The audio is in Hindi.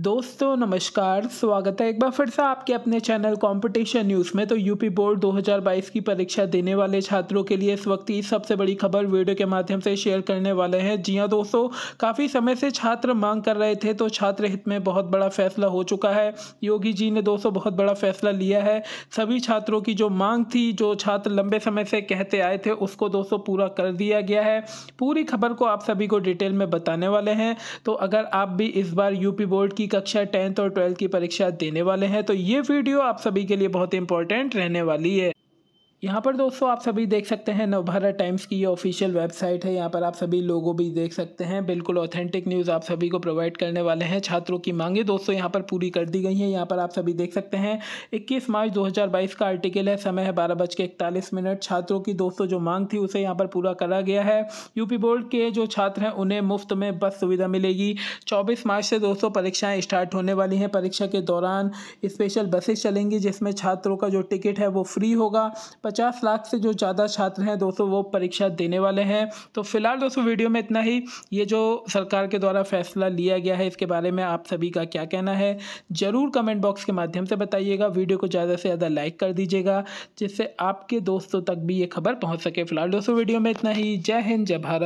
दोस्तों नमस्कार स्वागत है एक बार फिर से आपके अपने चैनल कंपटीशन न्यूज़ में तो यूपी बोर्ड 2022 की परीक्षा देने वाले छात्रों के लिए इस वक्त की सबसे बड़ी खबर वीडियो के माध्यम से शेयर करने वाले हैं जी हां दोस्तों काफ़ी समय से छात्र मांग कर रहे थे तो छात्र हित में बहुत बड़ा फैसला हो चुका है योगी जी ने दोस्तों बहुत बड़ा फैसला लिया है सभी छात्रों की जो मांग थी जो छात्र लंबे समय से कहते आए थे उसको दोस्तों पूरा कर दिया गया है पूरी खबर को आप सभी को डिटेल में बताने वाले हैं तो अगर आप भी इस बार यूपी बोर्ड की की कक्षा टेंथ और ट्वेल्थ की परीक्षा देने वाले हैं तो ये वीडियो आप सभी के लिए बहुत इंपॉर्टेंट रहने वाली है यहाँ पर दोस्तों आप सभी देख सकते हैं नवभारत टाइम्स की ये ऑफिशियल वेबसाइट है यहाँ पर आप सभी लोगों भी देख सकते हैं बिल्कुल ऑथेंटिक न्यूज़ आप सभी को प्रोवाइड करने वाले हैं छात्रों की मांगे दोस्तों यहाँ पर पूरी कर दी गई हैं यहाँ पर आप सभी देख सकते हैं 21 मार्च 2022 का आर्टिकल है समय है बारह बज के इकतालीस मिनट छात्रों की दोस्तों जो मांग थी उसे यहाँ पर पूरा करा गया है यूपी बोर्ड के जो छात्र हैं उन्हें मुफ्त में बस सुविधा मिलेगी चौबीस मार्च से दोस्तों परीक्षाएँ स्टार्ट होने वाली हैं परीक्षा के दौरान स्पेशल बसेस चलेंगी जिसमें छात्रों का जो टिकट है वो फ्री होगा पचास लाख से जो ज़्यादा छात्र हैं दोस्तों वो परीक्षा देने वाले हैं तो फिलहाल दोस्तों वीडियो में इतना ही ये जो सरकार के द्वारा फैसला लिया गया है इसके बारे में आप सभी का क्या कहना है ज़रूर कमेंट बॉक्स के माध्यम से बताइएगा वीडियो को ज़्यादा से ज़्यादा लाइक कर दीजिएगा जिससे आपके दोस्तों तक भी ये खबर पहुँच सके फिलहाल दोस्तों वीडियो में इतना ही जय हिंद जय भारत